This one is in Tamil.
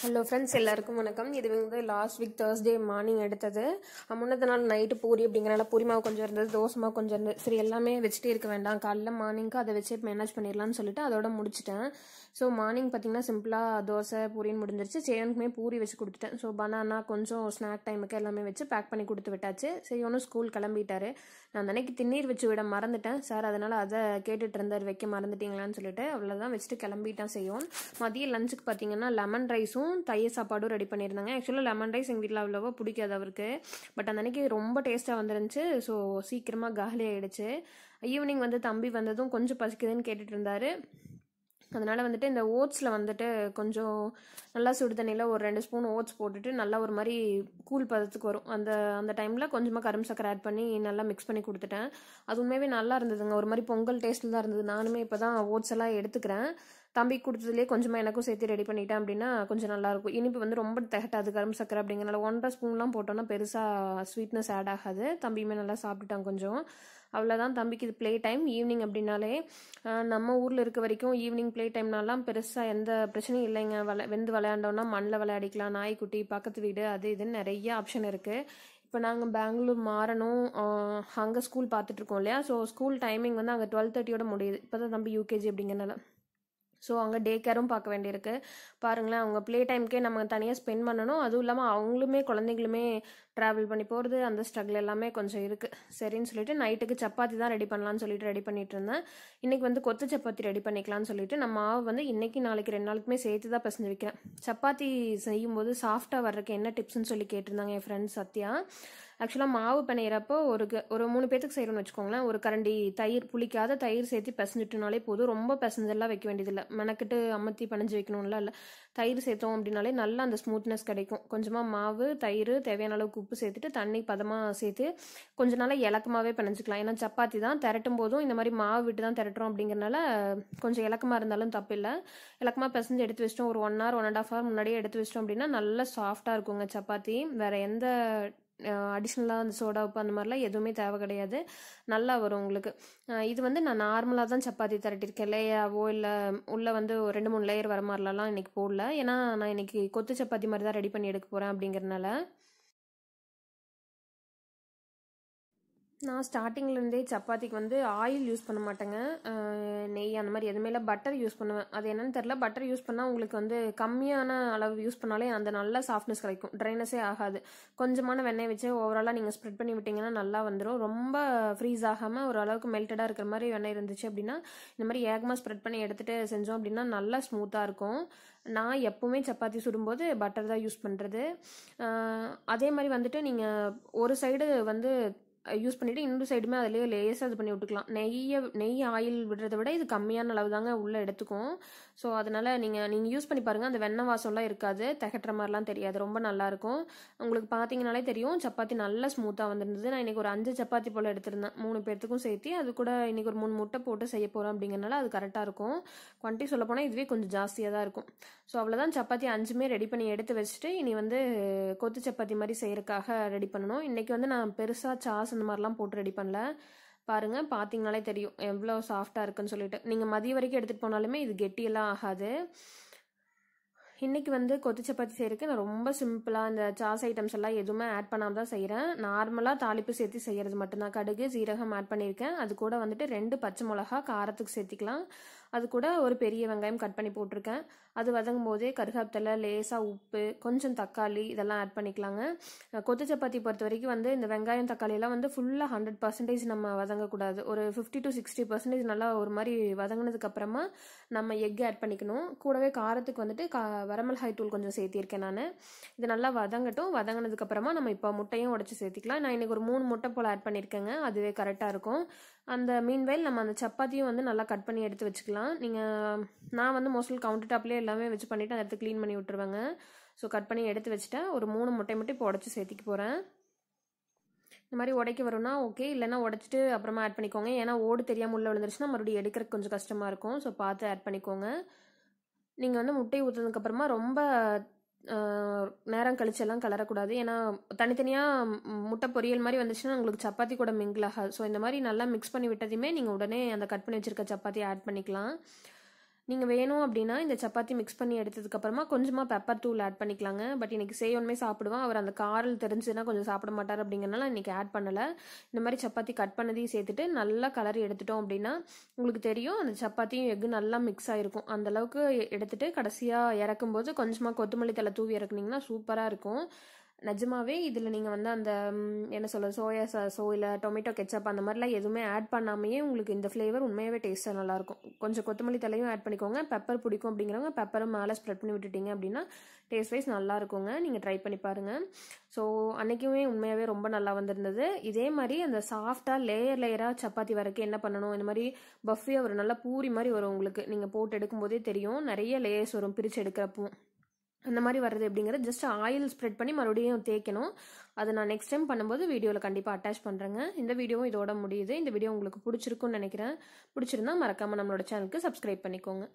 ஹலோ ஃப்ரெண்ட்ஸ் எல்லாருக்கும் வணக்கம் இது வந்து லாஸ்ட் வீக் தேர்ஸ்டே மார்னிங் எடுத்தது முன்னத்த நாள் நைட்டு பூரி அப்படிங்கிறனால பூரி கொஞ்சம் இருந்தது தோசை மாவு கொஞ்சம் இருந்தது சரி எல்லாமே வச்சுட்டே இருக்க வேண்டாம் காலைல மார்னிங்க்கு அதை வச்சு மேனேஜ் பண்ணிடலாம்னு சொல்லிட்டு அதோட முடிச்சிட்டேன் ஸோ மார்னிங் பார்த்தீங்கன்னா சிம்பிளாக தோசை பூரின்னு முடிஞ்சிருச்சு சேவனுக்குமே பூரி வச்சு கொடுத்துட்டேன் ஸோ பனானா கொஞ்சம் ஸ்நாக் டைமுக்கு எல்லாமே வச்சு பேக் பண்ணி கொடுத்து விட்டாச்சு சரி ஒன்றும் ஸ்கூல் கிளம்பிட்டாரு நான் அன்னைக்கு திண்ணீர் வச்சு விட மறந்துட்டேன் சார் அதனால் அதை கேட்டுட்டு இருந்தார் வைக்க மறந்துட்டீங்களான்னு சொல்லிட்டு அவ்வளோதான் வச்சுட்டு கிளம்பிட்டான் செய்யும் மதியம் லஞ்சுக்கு பார்த்தீங்கன்னா லெமன் ரைஸும் சாதமும் தயிர் சாப்பாடும் ரெடி பண்ணியிருந்தாங்க ஆக்சுவலாக லெமன் ரைஸ் எங்கள் வீட்டில் அவ்வளோவா பிடிக்காது அவருக்கு பட் அந்த அன்றைக்கி ரொம்ப டேஸ்ட்டாக வந்துருந்துச்சு ஸோ சீக்கிரமாக காலி ஆகிடுச்சு ஈவினிங் வந்து தம்பி வந்ததும் கொஞ்சம் பசிக்குதுன்னு கேட்டுட்டு இருந்தார் அதனால் வந்துட்டு இந்த ஓட்ஸில் வந்துட்டு கொஞ்சம் நல்லா சுடு தண்ணியில் ஒரு ரெண்டு ஸ்பூன் ஓட்ஸ் போட்டுட்டு நல்லா ஒரு மாதிரி கூல் பதத்துக்கு வரும் அந்த அந்த டைமில் கொஞ்சமாக கரும் சக்கரை ஆட் பண்ணி நல்லா மிக்ஸ் பண்ணி கொடுத்துட்டேன் அது உண்மையாகவே நல்லா இருந்ததுங்க ஒரு மாதிரி பொங்கல் டேஸ்ட்டில் தான் இருந்தது நானுமே இப்போ தான் ஓட்ஸ் எல்லாம் எடுத்துக்கிறேன் தம்பி கொடுத்ததுலேயே கொஞ்சமாக எனக்கும் சேர்த்து ரெடி பண்ணிட்டேன் அப்படின்னா கொஞ்சம் நல்லாயிருக்கும் இனிப்பு வந்து ரொம்ப தகட்டாது கரும் சக்கரை அப்படிங்கிறனால ஒன்றரை ஸ்பூன்லாம் போட்டோன்னா பெருசாக ஸ்வீட்னஸ் ஆட் ஆகாது தம்பியுமே நல்லா சாப்பிட்டுட்டான் கொஞ்சம் அவ்வளோதான் தம்பிக்கு இது ப்ளே டைம் ஈவினிங் அப்படின்னாலே நம்ம ஊரில் இருக்க வரைக்கும் ஈவினிங் ப்ளே டைம்னாலாம் பெருசாக எந்த பிரச்சனையும் இல்லைங்க விளை வெந்து விளையாண்டோன்னா மண்ணில் விளையாடிக்கலாம் நாய்க்குட்டி பக்கத்து வீடு அது இதுன்னு நிறைய ஆப்ஷன் இருக்குது இப்போ நாங்கள் பெங்களூர் மாறணும் அங்கே ஸ்கூல் பார்த்துட்ருக்கோம் இல்லையா ஸோ ஸ்கூல் டைமிங் வந்து அங்கே டுவெல் தேர்ட்டியோட முடியுது இப்போ தான் தம்பி யூகேஜி அப்படிங்கிறனால ஸோ அவங்க டே கேரும் பார்க்க வேண்டியிருக்கு பாருங்களேன் அவங்க ப்ளே டைம்க்கே நம்ம தனியாக ஸ்பெண்ட் பண்ணணும் அதுவும் இல்லாமல் அவங்களுமே குழந்தைங்களுமே ட்ராவல் பண்ணி போகிறது அந்த ஸ்ட்ரகிள் எல்லாமே கொஞ்சம் இருக்குது சரின்னு சொல்லிட்டு நைட்டுக்கு சப்பாத்தி தான் ரெடி பண்ணலான்னு சொல்லிட்டு ரெடி பண்ணிட்டு இருந்தேன் இன்றைக்கி வந்து கொத்து சப்பாத்தி ரெடி பண்ணிக்கலாம்னு சொல்லிட்டு நான் மாவு வந்து இன்றைக்கி நாளைக்கு ரெண்டு நாளுக்குமே சேர்த்து தான் பசஞ்சு வைக்கிறேன் சப்பாத்தி செய்யும்போது சாஃப்டாக வர்றதுக்கு என்ன டிப்ஸ்ன்னு சொல்லி கேட்டிருந்தாங்க என் ஃப்ரெண்ட் சத்யா ஆக்சுவலாக மாவு பிணையிறப்போ ஒரு ஒரு மூணு பேத்துக்கு செய்கிறோம்னு வச்சுக்கோங்களேன் ஒரு கரண்டி தயிர் புளிக்காத தயிர் சேர்த்து பிசைஞ்சிட்டோம்னாலே போதும் ரொம்ப பசஞ்செல்லாம் வைக்க வேண்டியதில்லை மெனக்கிட்டு அமர்த்தி பணிஞ்சு வைக்கணும்ல இல்லை தயிர் சேர்த்தோம் அப்படின்னாலே நல்லா அந்த ஸ்மூத்னஸ் கிடைக்கும் கொஞ்சமாக மாவு தயிர் தேவையான அளவுக்கு உப்பு சேர்த்துட்டு தண்ணி பதமாக சேர்த்து கொஞ்ச நாளாக இலக்கமாகவே பிணைஞ்சிக்கலாம் ஏன்னா சப்பாத்தி தான் திரட்டும் போதும் இந்த மாதிரி மாவு விட்டு தான் திரட்டுறோம் அப்படிங்கிறனால கொஞ்சம் இலக்கமாக இருந்தாலும் தப்பு இல்லை இலக்கமாக பசஞ்சு எடுத்து வச்சிட்டோம் ஒரு one hour one and half hour முன்னாடியே எடுத்து வச்சிட்டோம் அப்படின்னா நல்லா சாஃப்டாக இருக்குங்க சப்பாத்தி வேறு எந்த அடிஷ்னலாக அந்த சோடா உப்பு அந்த மாதிரிலாம் எதுவுமே தேவை கிடையாது நல்லா வரும் உங்களுக்கு இது வந்து நான் நார்மலாக தான் சப்பாத்தி திரட்டியிருக்கேன் லேயாவோ இல்லை உள்ளே வந்து ஒரு ரெண்டு மூணு லேயர் வர மாதிரிலாம் இன்றைக்கி போடல ஏன்னா நான் இன்றைக்கி கொத்து சப்பாத்தி மாதிரி தான் ரெடி பண்ணி எடுக்க போகிறேன் அப்படிங்கிறனால நான் ஸ்டார்டிங்லேருந்தே சப்பாத்திக்கு வந்து ஆயில் யூஸ் பண்ண மாட்டேங்க நெய் அந்த மாதிரி எதுவுமே இல்லை பட்டர் யூஸ் பண்ணுவேன் அது என்னன்னு தெரில பட்டர் யூஸ் பண்ணால் உங்களுக்கு வந்து கம்மியான அளவு யூஸ் பண்ணாலே அந்த நல்ல சாஃப்ட்னஸ் கிடைக்கும் ட்ரைனஸே ஆகாது கொஞ்சமான வெண்ணெய் வச்சு ஓவராலாக நீங்கள் ஸ்ப்ரெட் பண்ணி விட்டிங்கன்னா நல்லா வந்துடும் ரொம்ப ஃப்ரீஸ் ஆகாமல் ஓரளவுக்கு மெல்டடாக இருக்கிற மாதிரி வெண்ணெய் இருந்துச்சு அப்படின்னா இந்த மாதிரி ஏகமாக ஸ்ப்ரெட் பண்ணி எடுத்துகிட்டு செஞ்சோம் அப்படின்னா நல்லா ஸ்மூத்தாக இருக்கும் நான் எப்போவுமே சப்பாத்தி சுடும்போது பட்டர் தான் யூஸ் பண்ணுறது அதே மாதிரி வந்துட்டு நீங்கள் ஒரு சைடு வந்து யூஸ் பண்ணிவிட்டு இன்னொரு சைடுமே அதிலேயே லேஸாக இது பண்ணி விட்டுக்கலாம் நெய்ய நெய் ஆயில் விடுறத விட இது கம்மியான அளவு தாங்க உள்ளே எடுத்துக்கும் ஸோ அதனால் நீங்கள் நீங்கள் யூஸ் பண்ணி பாருங்கள் அந்த வெண்ணெய் வாசம்லாம் இருக்காது தகட்டுற மாதிரிலாம் தெரியாது ரொம்ப நல்லாயிருக்கும் உங்களுக்கு பார்த்தீங்கனாலே தெரியும் சப்பாத்தி நல்லா ஸ்மூத்தாக வந்துருந்தது நான் இன்றைக்கி ஒரு அஞ்சு சப்பாத்தி போல் எடுத்திருந்தேன் மூணு பேர்த்துக்கும் சேர்த்து அது கூட இன்றைக்கி ஒரு மூணு முட்டை போட்டு செய்ய போகிறோம் அப்படிங்கிறனால அது கரெக்டாக இருக்கும் குவான்ட்டி சொல்ல போனால் இதுவே கொஞ்சம் ஜாஸ்தியாக தான் இருக்கும் ஸோ அவ்வளோதான் சப்பாத்தி அஞ்சுமே ரெடி பண்ணி எடுத்து வச்சுட்டு இனி வந்து கொத்து சப்பாத்தி மாதிரி செய்கிறக்காக ரெடி பண்ணணும் இன்றைக்கி வந்து நான் பெருசாக சாஸ் அந்த மாதிரிலாம் போட்டு ரெடி பண்ணல பாருங்கள் பார்த்தீங்கனாலே தெரியும் எவ்வளோ சாஃப்டாக இருக்குன்னு சொல்லிட்டு நீங்கள் மதிய வரைக்கும் எடுத்துகிட்டு போனாலுமே இது கெட்டியெல்லாம் ஆகாது இன்றைக்கி வந்து கொத்து சப்பாத்தி செய்கிறதுக்கு நான் ரொம்ப சிம்பிளாக இந்த சாஸ் ஐட்டம்ஸ் எல்லாம் எதுவுமே ஆட் பண்ணாமல் தான் செய்கிறேன் நார்மலாக தாளிப்பு சேர்த்து செய்கிறது மட்டும்தான் கடுகு சீரகம் ஆட் பண்ணியிருக்கேன் அது கூட வந்துட்டு ரெண்டு பச்சை மிளகா காரத்துக்கு சேர்த்திக்கலாம் அது கூட ஒரு பெரிய வெங்காயம் கட் பண்ணி போட்டிருக்கேன் அது வதங்கும் போதே கருகாப்தலை லேசாக உப்பு கொஞ்சம் தக்காளி இதெல்லாம் ஆட் பண்ணிக்கலாங்க கொத்து சப்பாத்தி பொறுத்த வரைக்கும் வந்து இந்த வெங்காயம் தக்காளியெல்லாம் வந்து ஃபுல்லாக ஹண்ட்ரட் பர்சன்டேஜ் நம்ம வதங்கக்கூடாது ஒரு ஃபிஃப்டி டு சிக்ஸ்டி பர்சன்டேஜ் நல்லா ஒரு மாதிரி வதங்கினதுக்கப்புறமா நம்ம எக் ஆட் பண்ணிக்கணும் கூடவே காரத்துக்கு வந்துட்டு கா வரமிளகாய் தூள் கொஞ்சம் சேர்த்திருக்கேன் நான் இது நல்லா வதங்கட்டும் வதங்கினதுக்கப்புறமா நம்ம இப்போ முட்டையும் உடச்சி சேர்த்திக்கலாம் நான் இன்றைக்கி ஒரு மூணு முட்டை போல் ஆட் பண்ணியிருக்கேங்க அதுவே கரெக்டாக இருக்கும் அந்த மீன்வேல் நம்ம அந்த சப்பாத்தியும் வந்து நல்லா கட் பண்ணி எடுத்து வச்சுக்கலாம் நீங்கள் நான் வந்து மோஸ்ட்லி கவுண்டர் டாப்லேயே எல்லாமே வச்சு பண்ணிவிட்டு அந்த இடத்து க்ளீன் பண்ணி விட்டுருவேங்க ஸோ கட் பண்ணி எடுத்து வச்சுட்டேன் ஒரு மூணு முட்டை மட்டும் இப்போ உடச்சி சேர்த்திக்க போகிறேன் இந்த மாதிரி உடைக்க வரும்னா ஓகே இல்லைனா உடச்சிட்டு அப்புறமா ஆட் பண்ணிக்கோங்க ஏன்னா ஓடு தெரியாமல் உள்ளே விழுந்துருச்சுன்னா மறுபடியும் எடுக்கிறதுக்கு கொஞ்சம் கஷ்டமாக இருக்கும் ஸோ பார்த்து ஆட் பண்ணிக்கோங்க நீங்கள் வந்து முட்டை ஊற்றுனதுக்கப்புறமா ரொம்ப நேரம் கழிச்செல்லாம் கலரக்கூடாது ஏன்னா தனித்தனியாக முட்டை பொரியல் மாதிரி வந்துச்சுன்னா உங்களுக்கு சப்பாத்தி கூட மிங்கிள் ஆகாது ஸோ இந்த மாதிரி நல்லா மிக்ஸ் பண்ணி விட்டதையுமே நீங்கள் உடனே அந்த கட் பண்ணி வச்சுருக்க சப்பாத்தி ஆட் பண்ணிக்கலாம் நீங்கள் வேணும் அப்படின்னா இந்த சப்பாத்தி மிக்ஸ் பண்ணி எடுத்ததுக்கப்புறமா கொஞ்சமாக பெப்பர் தூள் ஆட் பண்ணிக்கலாங்க பட் இன்றைக்கி சேயோன்மே சாப்பிடுவான் அவர் அந்த காரல் தெரிஞ்சுன்னா கொஞ்சம் சாப்பிட மாட்டார் அப்படிங்கிறனால இன்றைக்கி ஆட் பண்ணலை இந்த மாதிரி சப்பாத்தி கட் பண்ணதையும் சேர்த்துட்டு நல்லா கலர் எடுத்துட்டோம் அப்படின்னா உங்களுக்கு தெரியும் அந்த சப்பாத்தியும் எக்கு நல்லா மிக்ஸ் ஆகிருக்கும் அந்தளவுக்கு எடுத்துகிட்டு கடைசியாக இறக்கும்போது கொஞ்சமாக கொத்தமல்லி தலை தூவி இறக்குனிங்கன்னா சூப்பராக இருக்கும் நிஜமாவே இதில் நீங்கள் வந்து அந்த என்ன சொல்ல சோயா சாஸோ இல்லை டொமேட்டோ கெச்சப் அந்த மாதிரிலாம் எதுவுமே ஆட் பண்ணாமையே உங்களுக்கு இந்த ஃப்ளேவர் உண்மையாகவே டேஸ்ட்டாக நல்லாயிருக்கும் கொஞ்சம் கொத்தமல்லி தலையும் ஆட் பண்ணிக்கோங்க பெப்பர் பிடிக்கும் அப்படிங்கிறவங்க பெப்பரும் மேலே ஸ்ப்ரெட் பண்ணி விட்டுட்டிங்க அப்படின்னா டேஸ்ட் வைஸ் நல்லா இருக்குங்க நீங்கள் ட்ரை பண்ணி பாருங்கள் ஸோ அன்றைக்குமே உண்மையாகவே ரொம்ப நல்லா வந்திருந்தது இதே மாதிரி அந்த சாஃப்டாக லேயர் லேயராக சப்பாத்தி வரைக்கும் என்ன பண்ணணும் இந்த மாதிரி பஃபியாக ஒரு நல்ல பூரி மாதிரி வரும் உங்களுக்கு நீங்கள் போட்டு எடுக்கும்போதே தெரியும் நிறைய லேயர்ஸ் வரும் பிரித்து எடுக்கிறப்போ அந்த மாதிரி வர்றது அப்படிங்கிறது ஜஸ்ட் ஆயில் ஸ்ப்ரெட் பண்ணி மறுபடியும் தேய்க்கணும் அதை நான் நெக்ஸ்ட் டைம் பண்ணும்போது வீடியோவில் கண்டிப்பாக அட்டாச் பண்ணுறேங்க இந்த வீடியோவும் இதோட முடியுது இந்த வீடியோ உங்களுக்கு பிடிச்சிருக்குன்னு நினைக்கிறேன் பிடிச்சிருந்தா மறக்காமல் நம்மளோட சேனலுக்கு சப்ஸ்கிரைப் பண்ணிக்கோங்க